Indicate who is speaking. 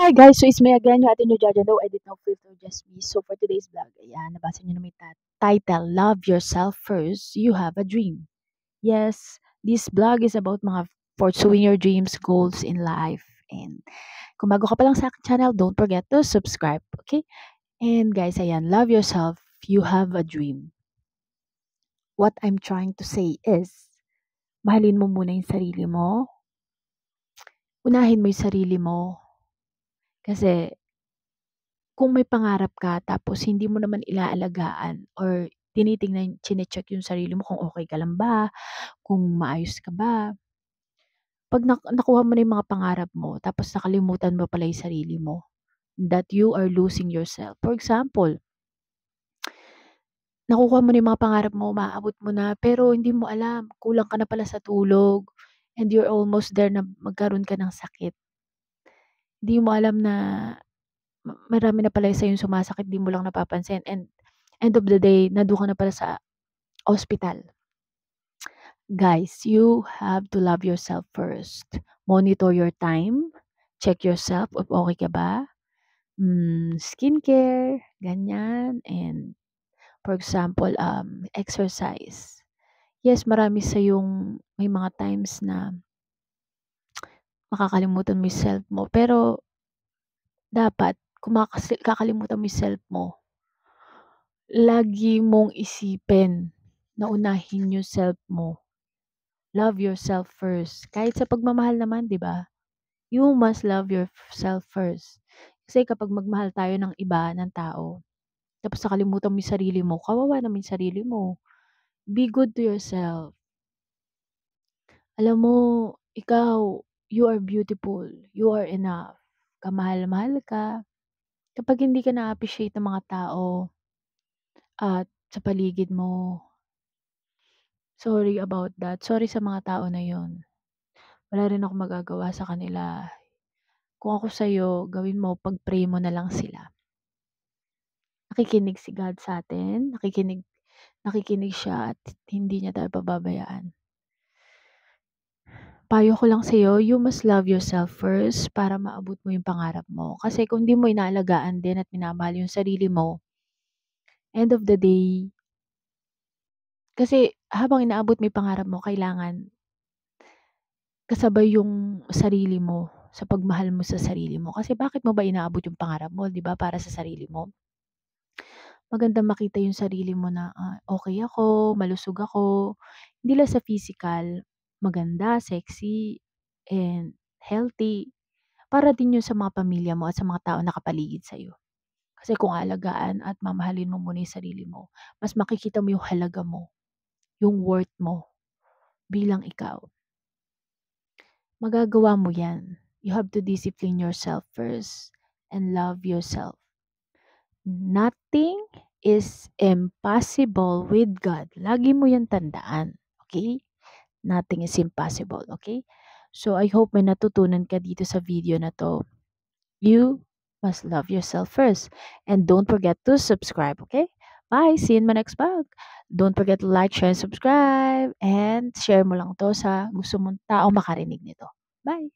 Speaker 1: Hi guys, so it's me again, yung atin yung Jaja No Edit No Filter Just Me. So for today's vlog, ayan, nabasa nyo na may title, Love Yourself First, You Have a Dream. Yes, this vlog is about mga pursuing your dreams, goals in life. And kung bago ka pa lang sa akin channel, don't forget to subscribe, okay? And guys, ayan, love yourself, you have a dream. What I'm trying to say is, mahalin mo muna yung sarili mo, unahin mo yung sarili mo, kasi kung may pangarap ka tapos hindi mo naman ilaalagaan, or tinitingnan, chine-check yung sarili mo kung okay ka lang ba, kung maayos ka ba. 'Pag nakuha mo na yung mga pangarap mo tapos nakalimutan mo pala yung sarili mo, that you are losing yourself. For example nakukuha mo na yung mga pangarap mo, maaabot mo na, pero hindi mo alam kulang ka na pala sa tulog and you're almost there na magkaroon ka ng sakit. Hindi mo alam na marami na pala sa yung sumasakit, di mo lang napapansin. And end of the day, nandun ka na pala sa hospital. Guys, you have to love yourself first. Monitor your time. Check yourself if okay ka ba. Mm, skincare, ganyan. And for example, um, exercise. Yes, marami sa yung may mga times na makakalimutan mo yung self mo. Pero, dapat, kung kakalimutan mo yung self mo, lagi mong isipin na unahin yung self mo. Love yourself first. Kahit sa pagmamahal naman, di ba? You must love yourself first. Kasi kapag magmahal tayo ng iba, ng tao, tapos nakalimutan mo yung sarili mo, kawawa naman yung sarili mo. Be good to yourself. Alam mo, ikaw, You are beautiful, you are enough, kamahal-mahal ka. Kapag hindi ka na-appreciate ng mga tao at sa paligid mo, sorry about that. Sorry sa mga tao na yon. Wala rin ako magagawa sa kanila. Kung ako sa'yo, gawin mo, pag-pray mo na lang sila. Nakikinig si God sa atin, nakikinig nakikinig siya at hindi niya tayo pababayaan payo ko lang sa'yo, you must love yourself first para maabot mo yung pangarap mo. Kasi kung di mo inaalagaan din at minamahal yung sarili mo, end of the day, kasi habang inaabot mo yung pangarap mo, kailangan kasabay yung sarili mo sa pagmahal mo sa sarili mo. Kasi bakit mo ba inaabot yung pangarap mo, di ba, para sa sarili mo? Maganda makita yung sarili mo na ah, okay ako, malusog ako, hindi lang sa physical, maganda, sexy, and healthy para din yun sa mga pamilya mo at sa mga tao na kapaligid sa'yo. Kasi kung alagaan at mamahalin mo muna yung sarili mo, mas makikita mo yung halaga mo, yung worth mo bilang ikaw. Magagawa mo yan. You have to discipline yourself first and love yourself. Nothing is impossible with God. Lagi mo yan tandaan. Okay? nothing is impossible. Okay? So, I hope may natutunan ka dito sa video na to. You must love yourself first. And don't forget to subscribe, okay? Bye! See you in my next vlog. Don't forget to like, share, and subscribe. And share mo lang to sa gusto mong tao makarinig nito. Bye!